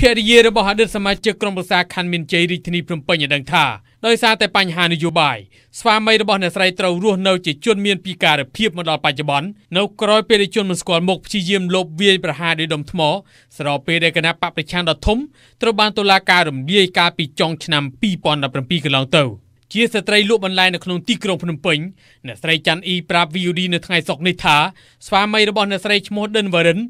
ភរិយារបស់អតីតសមាជិកក្រុមប្រឹក្សាខណ្ឌមានជ័យរាជធានីភ្នំពេញឲ្យដឹងថាដោយសារតែបញ្ហានយោបាយស្វាមីរបស់អ្នកស្រីត្រូវរស់នៅជាជនមានពិការភាពមកដល់បច្ចុប្បន្ននៅក្រោយពេលជនមិនស្គាល់មុខព្យាយាមលបវាយប្រហារដោយដុំថ្ម ស្របពេលដែលគណៈបកប្រឆាំងដ៏ធំត្រូវបានតុលាការរំលាយកាលពីចុងឆ្នាំ2017កន្លងទៅ។ជាស្ត្រីលក់បន្លែនៅក្នុងទីក្រុងភ្នំពេញអ្នកស្រីច័ន្ទអ៊ីប្រាប់ VOD នៅថ្ងៃសុក្រនេះថាស្វាមីរបស់អ្នកស្រីឈ្មោះដិនវរិន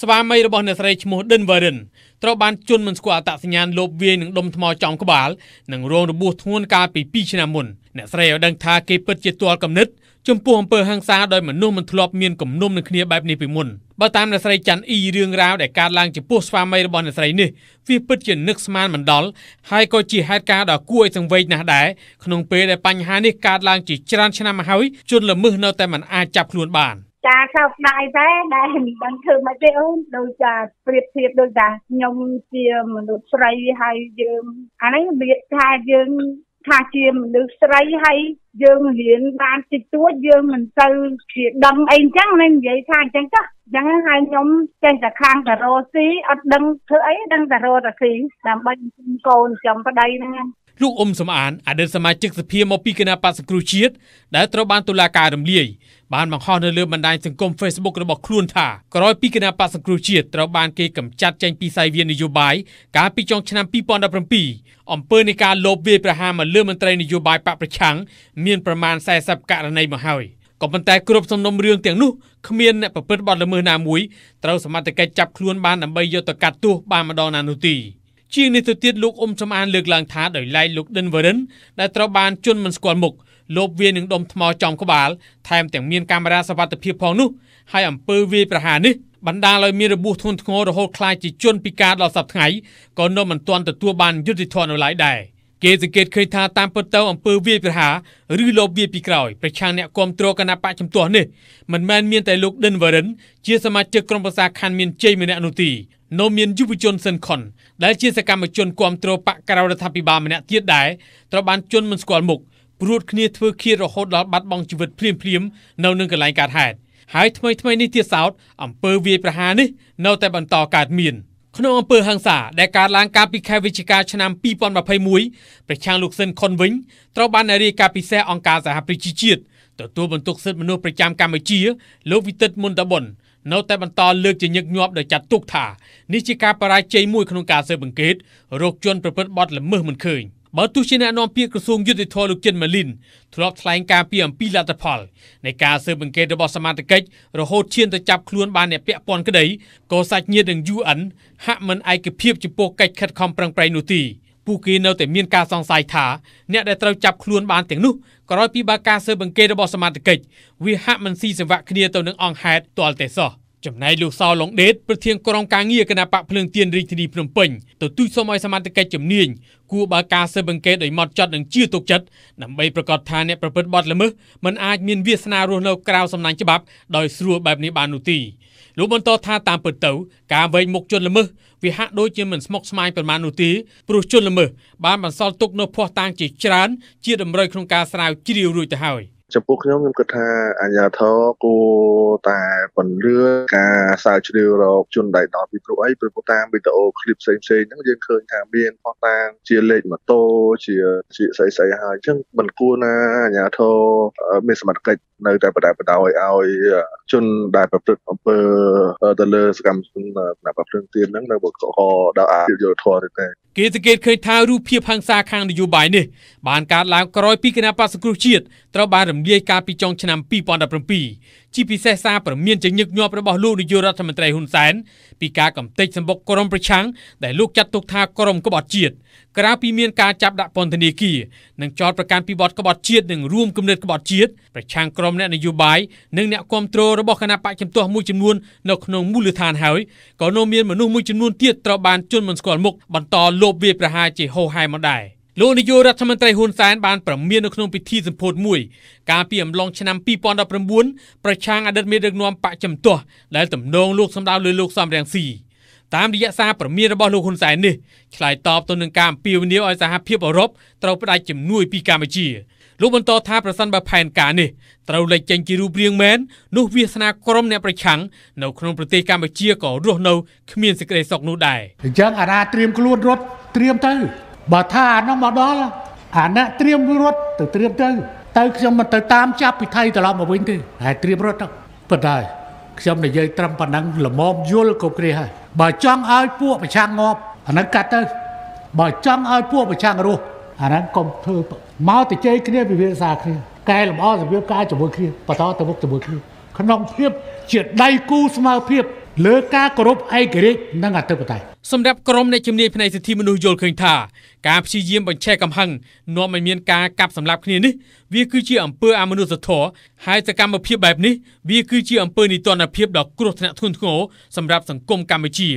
ស្វាមីរបស់អ្នកស្រីឈ្មោះដិនវរិនត្រូវបានជន់មិនស្គាល់អត្តសញ្ញាណលបវាយនឹងដុំថ្មចំក្បាលនិងរងរបួសធ្ងន់កាលពី2ឆ្នាំមុនអ្នកស្រីឲ្យដឹងថាគេពិតជាទាល់គំនិតចំពោះអំពើហិង្សាដោយមនុស្សមិនធ្លាប់មានគំនុំនឹងគ្នាបែបនេះពីមុនបើតាមអ្នកស្រីច័ន្ទអ៊ីរឿងរ៉ាវដែលកើតឡើងចំពោះស្វាមីរបស់អ្នកស្រីនេះវាពិតជានឹកស្មានមិនដល់ហើយក៏ជាហេតុការណ៍ដ៏គួរឲ្យសង្វេគណាស់ដែរក្នុងពេលដែលបញ្ហានេះកើតឡើងជាច្រើនឆ្នាំមកហើយជនល្មើសនៅតែមិនអាចចាប់ខ្លួនបានចាសោកស្ដាយដែរដែលមិនដឹងធ្វើម៉េចទេអូនដូចជាប្រៀបធៀបដូចថាខ្ញុំជាមនុស្សស្រីហើយយើងអានេះវាថាយើងថាជាមនុស្សស្រីហើយយើងរៀនបានតិចតួចយើងមិនទៅជាដឹងអីអញ្ចឹងណានិយាយថាអញ្ចឹងចាចឹងហើយខ្ញុំចេះតែខាងតារោស៊ីអត់ដឹងធ្វើអីដឹងតារោតាស៊ីដើម្បីកូនចំប្តីហ្នឹងលោកអ៊ុំសំអានអតីតសមាជិកសភាមកពីគណៈបក្សសង្គ្រោះជាតិដែលត្រូវបានតុលាការរំលាយបានបង្ហោះនៅលើបណ្ដាញសង្គម Facebook របស់ខ្លួនថាក្រោយពីគណៈបក្សសង្គ្រោះជាតិត្រូវបានគេកម្ចាត់ចេញពីសាយវាននយោបាយកាលពីចុងឆ្នាំ2017អំពើនៃការលបវាយប្រហារមកលើមន្ត្រីនយោបាយបកប្រឆាំងមានប្រមាណ40ករណីមកហើយក៏ប៉ុន្តែគ្រប់សំណុំរឿងទាំងនោះគ្មានអ្នកប្រព្រឹត្តបទល្មើសណាមួយត្រូវសមត្ថកិច្ចចាប់ខ្លួនបានដើម្បីយកទៅកាត់ទោសបានម្ដងណានោះទេជាងនេះទៅទៀតលោកអ៊ុំសំអានលើកឡើងថាដោយឡែកលោកដិនវរិនដែលត្រូវបានជន់មិនស្គាល់មុខលបវានឹងដុំថ្មចំក្បាលថែមទាំងមានកាមេរ៉ាសវត្ថិភាពផងនោះហើយអំពើវាយប្រហារនេះបណ្ដាលឲ្យមានរបួសធ្ងន់ធ្ងររហូតខ្លាចជាជនពិការដល់សប្តាហ៍ថ្ងៃក៏នៅមិនទាន់ទទួលបានយុត្តិធម៌នៅឡើយដែរគេសង្កេតឃើញថាតាមពិតទៅអំពើវាយប្រហារឬលបវាយពីក្រោយប្រឆាំងអ្នកគ្រប់គ្រងគណៈបកជំទាស់នេះមិនមែនមានតែលោកដិនវរិន ជាសមាជិកក្រុមប្រឹក្សាខណ្ឌមានជ័យម្នាក់នោះទេនៅមានយុវជនសិនខុនដែលជាសកម្មជនគ្រប់គ្រងបកក្រៅរដ្ឋាភិបាលម្នាក់ទៀតដែរត្រូវបានជន់មិនស្គាល់មុខព្រួតគ្នាធ្វើឃាតរហូតដល់បាត់បង់ជីវិតភ្លាមភ្លាមនៅនឹងកន្លែងកើតហេតុហើយថ្មីថ្មីនេះទៀតសោតអំពើវាយប្រហារនេះនៅតែបន្តកើតមានក្នុងអំពើហ ংস ាដែលកើតឡើងកាលពីខែវិច្ឆិកាឆ្នាំ2021ប្រឆាំងលោកស៊ិនខុនវិញត្រូវបានរាយការណ៍ពិសេសអង្គការសហប្រជាជាតិទទួលបន្ទុកសិទ្ធិមនុស្សប្រចាំកម្ពុជាលោកវិទិតមុនតបុននៅតែបន្តលើកជាញឹកញាប់ដោយចាត់ទុកថានេះជាការបរាជ័យមួយក្នុងការស៊ើបអង្កេតរោគជនប្រព្រឹត្តបទល្មើសមិនឃើញ។បើទោះជាអ្នកនាំពាក្យក្រសួងយុតិធម៌លោកចិនម៉ាលីនធ្លាប់ថ្លែងការពីអំពីលទ្ធផលនៃការស៊ើបអង្កេតរបស់សមាជិករហូតឈានទៅចាប់ខ្លួនបានអ្នកពាក់ព័ន្ធក្តីក៏សាច់ញាតិនឹង UN ហាក់មិនឯកភាពចំពោះកិច្ចខិតខំប្រឹងប្រែងនោះទេពួកគេនៅតែមានការសង្ស័យថាអ្នកដែលត្រូវចាប់ខ្លួនបានទាំងនោះក្រោយពីបើការស៊ើបអង្កេតរបស់សមាជិកវាហាក់មិនស៊ីសង្វាក់គ្នាទៅនឹងអង្គហេតុទាល់តែសោះ។ចំណែកលោកសោឡុងដេតប្រធានក្រុមការងារគណៈបកភ្លើងទៀនរាជធានីភ្នំពេញទទូចសូមឲ្យសមាជិកជំនាញគួរបើកការស៊ើបអង្កេតឲ្យម៉ត់ចត់និងជឿទុកចិត្តដើម្បីប្រកាសថាអ្នកប្រព្រឹត្តបទល្មើសមិនអាចមានវាសនារស់នៅក្រៅសំណាញ់ច្បាប់ដោយស្រួលបែបនេះបាននោះទេលោកបន្តថាតាមពិតទៅការវែងមុខជនល្មើសវាហាក់ដូចជាមិនស្មុគស្មាញប៉ុន្មាននោះទេព្រោះជនល្មើសបានបន្សល់ទុកនៅភ័ស្តុតាងជាច្រើន ជាតម្រុយក្នុងការស្រាវជ្រាវរួចទៅហើយ។ចំពោះខ្ញុំខ្ញុំគិតថាអាញាធរគួរតែពលឿនការស្រាវជ្រាវរកជនដែលដល់ពីព្រោះអីព្រោះតាមវីដេអូឃ្លីបផ្សេងផ្សេងហ្នឹងយើងឃើញថាមានផតាងជាលេខម៉ូតូជាជាស្អីស្អីហើយអញ្ចឹងមិនគួរណាអាញាធរមានសមត្ថកិច្ចនៅតែបដិបដោយឲ្យជនដែលប្រព្រឹត្តអំពើទៅលើសកម្មជនតាមប្រព្រឹត្តទៀតហ្នឹងនៅបកកដល់អាយុធរទេគេសង្កេតឃើញថារូបភាពហ ংস ាខាងនយោបាយនេះបានកើតឡើងក្រោយពីគណៈបក្សសង្គ្រោះជាតិត្រូវបានរំលាយកាលពីចុងឆ្នាំ2017ជាពិសេសសារព្រមានជាញឹកញាប់របស់លោកនាយករដ្ឋមន្ត្រីហ៊ុនសែនពីការកំទេចសម្បុកក្រមប្រឆាំងដែលលោកចាត់ទុកថាក្រមក្បត់ជាតិក្រៅពីមានការចាប់ដាក់ពន្ធនាគារនិងចោទប្រកាន់ពីបទក្បត់ជាតិនិងរួមគំនិតក្បត់ជាតិប្រឆាំងក្រមអ្នកនយោបាយនិងអ្នកគ្រប់គ្រងរបស់គណៈបកជំទាស់មួយចំនួននៅក្នុងមូលដ្ឋានហើយក៏នៅមានមនុស្សមួយចំនួនទៀតត្រូវបានជន់មិនស្គាល់មុខបន្តលបវាប្រហារជាហោហែមកដែរ។លោកនាយករដ្ឋមន្ត្រីហ៊ុនសែនបានប្រមាននៅក្នុងពិធីសម្ពោធមួយកាលពីអំឡុងឆ្នាំ2019ប្រឆាំងអតីតមេដឹកនាំបកចំទាស់ដែលទំនងលោកសម្ដៅលើលោកសំរងស៊ីតាមរយៈសារប្រមានរបស់លោកហ៊ុនសែននេះឆ្លើយតបទៅនឹងការអំពាវនាវឲ្យសហភាពអឺរ៉ុបត្រូវផ្ដាច់ជំនួយពីកម្ពុជាលោកបន្តថាប្រសិនបើផែនការនេះត្រូវលេចចេញជារូបរាងមែននោះវាសនាក្រមអ្នកប្រឆាំងនៅក្នុងប្រទេសកម្ពុជាក៏រស់នៅគ្មានសេចក្តីសុខនោះដែរអញ្ចឹងអាណាត្រៀមខ្លួនរត់ត្រៀមទៅបើថាអានោះមកដល់អាណាត្រៀមរត់ទៅត្រៀមទៅទៅខ្ញុំមិនទៅតាមចាប់ពិធីត្រឡប់មកវិញទេហើយត្រៀមរត់ទៅពិតហើយខ្ញុំនិយាយត្រឹមប៉ុណ្ណឹងល្មមយល់គ្រប់គ្នាហើយបើចង់ឲ្យពួក ប្រឆាំងងាប់ អានឹងកាត់ទៅបើចង់ឲ្យពួក ប្រឆាំងរស់អានឹងកុំធ្វើមកទៅជ័យគ្នាវិវាសាគ្នាកែលម្អរបៀបការជាមួយគ្នាបន្តទៅមុខជាមួយគ្នាក្នុងភាព ជាដៃគូស្មើភាពលើការគោរពឯករាជ្យនិងអធិបតេយ្យសម្រាប់ក្រមអ្នកជំនាញផ្នែកសិទ្ធិមនុស្សយល់ឃើញថាការព្យាយាមបញ្ឆេះកំហឹងនាំឲ្យមានការកាប់សម្លាប់គ្នានេះវាគឺជាអំពើអមនុស្សធម៌ហើយសកម្មភាពបែបនេះវាគឺជាអំពើនីតិរដ្ឋភាពដ៏គ្រោះថ្នាក់ធ្ងន់ធ្ងរសម្រាប់សង្គមកម្ពុជា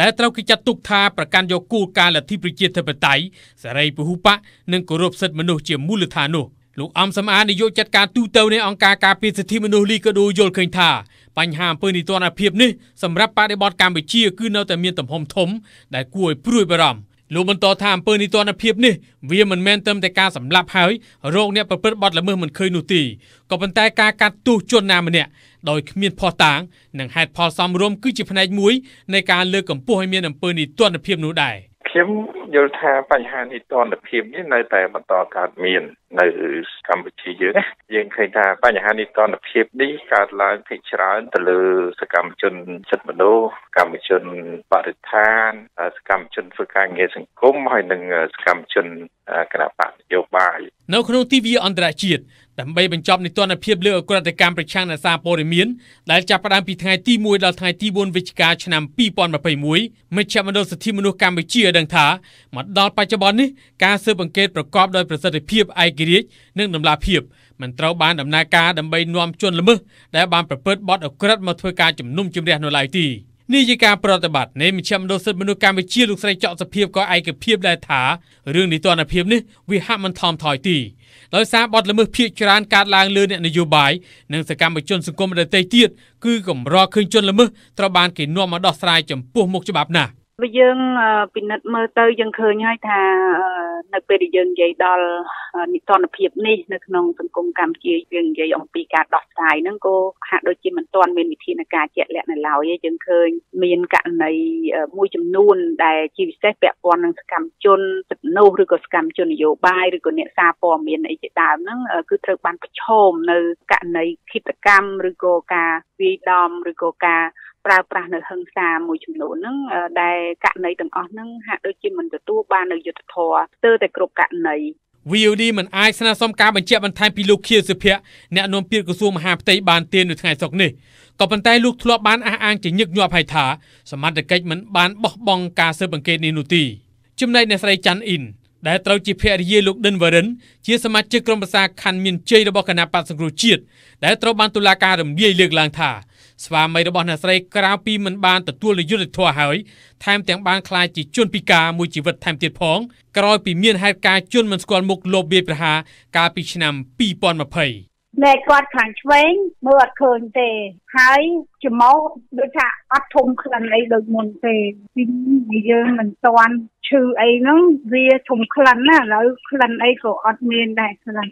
ដែលត្រូវគេចាត់ទុកថាប្រកាន់យកគោលការណ៍លទ្ធិប្រជាធិបតេយ្យសេរីពហុបកនិងគោរពសិទ្ធិមនុស្សជាមូលដ្ឋាននោះលោកអំសំអាននាយកចាត់ការទូតទៅនៃអង្គការការពារសិទ្ធិមនុស្សលីកាដូយល់ឃើញថាបញ្ហាអំពើនីតិរដ្ឋភាពនេះសម្រាប់បដិបត្តិកម្ពុជាគឺនៅតែមានទំហំធំដែលគួរឲ្យព្រួយបារម្ភលោកបន្តថាអំពើនីតិរដ្ឋភាពនេះវាមិនមែនត្រឹមតែការសម្លាប់ហើយរោគអ្នកប្រព្រឹត្តបទល្មើសមិនឃើញនោះទេក៏ប៉ុន្តែការកាត់ទោសជនណាម្នាក់ដោយគ្មានភស្តុតាងនិងហេតុផលសមរម្យគឺជាផ្នែកមួយនៃការលើកកម្ពស់ឲ្យមានអំពើនីតិរដ្ឋភាពនោះដែរខ្ញុំយល់ថាបញ្ហានីតិធនភាពនេះនៅតែបន្តកើតមាន នៅកម្ពុជាយើងយើងឃើញថាបញ្ហានីតិធនភាពនេះកើតឡើងភាគច្រើនទៅលើសកម្មជនសិទ្ធិមនុស្សសកម្មជនបរិស្ថានសកម្មជនធ្វើការងារសង្គមហើយនិងសកម្មជនគណៈបកនយោបាយ នៅក្នុងទីវាអន្តរជាតិដើម្បីបញ្ចប់នីតិធនភាពលើអក្រកម្មប្រឆាំងនឹងសារព័ត៌មានដែលចាប់ផ្ដើមពីថ្ងៃទី1ដល់ថ្ងៃទី4វិច្ឆិកាឆ្នាំ2021មជ្ឈមណ្ឌលសិទ្ធិមនុស្សកម្ពុជាដឹងថាមកដល់បច្ចុប្បន្ននេះការស៊ើបអង្កេតប្រកបដោយប្រសិទ្ធភាពឯករាជ្យនិងតម្លាភាពមិនត្រូវបានដំណើរការដើម្បីនាំជនល្មើសដែលបានប្រព្រឹត្តបទអក្រិតមកធ្វើការជំនុំជម្រះនៅឡើយទេនេះជាការប្រតិបត្តិនៃមជ្ឈមណ្ឌលសិទ្ធិមនុស្សកម្ពុជាលោកស្រីចောက်សុភីក៏ឯកភាពដែរថារឿងនីតិរដ្ឋភាពនេះវាហាក់មិនថមថយទីដោយសារបទល្មើសភៀកច្រើនកើតឡើងលើអ្នកនយោបាយនិងសកម្មជនសង្គមដទៃទៀតគឺកម្រឃើញជនល្មើសត្រូវបានគេនាំមកដោះស្រាយចំពោះមុខច្បាប់ណាស់វាយើងពិនិត្យមើលទៅយើងឃើញហើយថានៅពេលដែលយើងនិយាយដល់និទាន ភាពនេះនៅក្នុងសង្គមកម្ពុជាយើងនិយាយអំពីការដោះស្រាយហ្នឹងក៏ហាក់ដូចជាមិនទាន់មានវិធានការជាក់លាក់នៅឡើយទេយើងឃើញមានករណីមួយចំនួន ដែលជាពិសេសពាក់ព័ន្ធនឹងសកម្មជនសិទ្ធិមនុស្សឬក៏សកម្មជននយោបាយឬក៏អ្នកសារព័ត៌មានអីជាដើមហ្នឹងគឺត្រូវបានប្រឈមនៅករណីឃាតកម្មឬក៏ការវាយដំឬក៏ការប្រើប្រាស់នៅហឹង្សាមួយចំនួនហ្នឹងដែលករណីទាំងអស់ហ្នឹងហាក់ដូចជាមិនទទួលបាននៅយុត្តិធម៌ស្ទើរតែគ្រប់ករណី VOD មិនអាចស្នើសុំការបញ្ជាក់បន្ថែមពីលោកខៀវសុភ័ក្រអ្នកនាំពាក្យក្រសួងមហាផ្ទៃបានទាននៅថ្ងៃសុក្រនេះក៏ប៉ុន្តែលោកធ្លាប់បានអះអាងជាញឹកញាប់ហើយថាសមត្ថកិច្ចមិនបានបោះបង់ការស៊ើបអង្កេតនេះនោះទេចំណែកអ្នកស្រីច័ន្ទអ៊ីនដែលត្រូវជាភរិយាលោកដិនវរិនជាសមាជិកក្រុមប្រឹក្សាខណ្ឌមានជ័យរបស់គណៈបក្សសង្គ្រោះជាតិដែលត្រូវបានតុលាការរំលាយលើកឡើងថាស្វាមីរបស់អ្នកស្រីក្រៅពីមិនបានទទួលនយុត្តិធម៌ហើយថែមទាំងបានក្លាយជាជនពិការមួយជីវិតថែមទៀតផងក្រោយពីមានហេតុការណ៍ជនមិនស្គាល់មុខលបវាយប្រហារកាលពីឆ្នាំ2020ណែគាត់ខាងឆ្វេងមើលអត់ឃើញទេហើយច្មោះដូចថាអត់ធំក្លិនអីដូចមុនទេ ពីយើងមិនតាន់ឈឺអីហ្នឹងវាធំក្លិនណាឥឡូវក្លិនអីក៏អត់មានដែរក្លិន